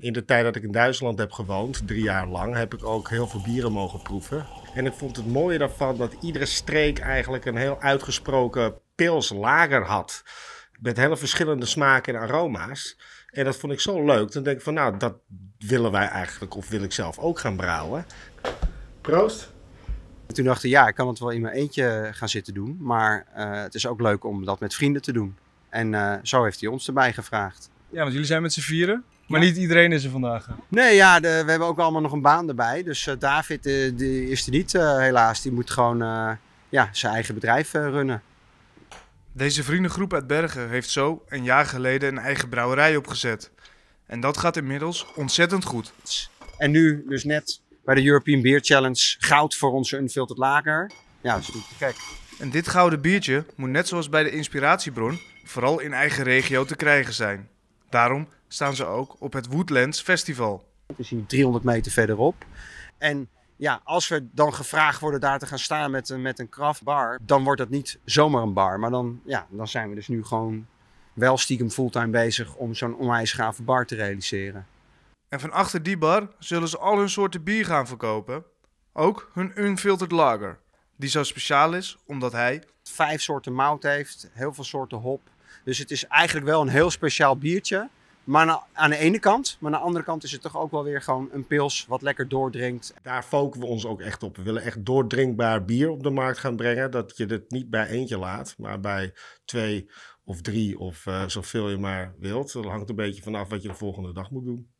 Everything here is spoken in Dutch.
In de tijd dat ik in Duitsland heb gewoond, drie jaar lang, heb ik ook heel veel bieren mogen proeven. En ik vond het mooie daarvan dat iedere streek eigenlijk een heel uitgesproken pilslager had. Met hele verschillende smaken en aroma's. En dat vond ik zo leuk. Dan denk ik van nou, dat willen wij eigenlijk of wil ik zelf ook gaan brouwen. Proost! toen dacht ik, ja, ik kan het wel in mijn eentje gaan zitten doen. Maar eh, het is ook leuk om dat met vrienden te doen. En eh, zo heeft hij ons erbij gevraagd. Ja, want jullie zijn met z'n vieren. Maar niet iedereen is er vandaag. Nee, ja, we hebben ook allemaal nog een baan erbij. Dus eh, David eh, die is er niet eh, helaas. Die moet gewoon ja, zijn eigen bedrijf runnen. Deze vriendengroep uit Bergen heeft zo een jaar geleden een eigen brouwerij opgezet. En dat gaat inmiddels ontzettend goed. En nu dus net bij de European Beer Challenge goud voor onze unfiltered lager. Ja, dat is kijk. En dit gouden biertje moet net zoals bij de inspiratiebron vooral in eigen regio te krijgen zijn. Daarom staan ze ook op het Woodlands Festival. We zien 300 meter verderop. En ja, als we dan gevraagd worden daar te gaan staan met, met een kraftbar, dan wordt dat niet zomaar een bar. Maar dan, ja, dan zijn we dus nu gewoon wel stiekem fulltime bezig om zo'n onwijs gave bar te realiseren. En van achter die bar zullen ze al hun soorten bier gaan verkopen. Ook hun unfiltered lager, die zo speciaal is omdat hij... Vijf soorten mout heeft, heel veel soorten hop, dus het is eigenlijk wel een heel speciaal biertje. Maar aan de ene kant, maar aan de andere kant is het toch ook wel weer gewoon een pils wat lekker doordringt. Daar focussen we ons ook echt op. We willen echt doordrinkbaar bier op de markt gaan brengen. Dat je dit niet bij eentje laat, maar bij twee of drie of eh, zoveel je maar wilt. Dat hangt een beetje vanaf wat je de volgende dag moet doen.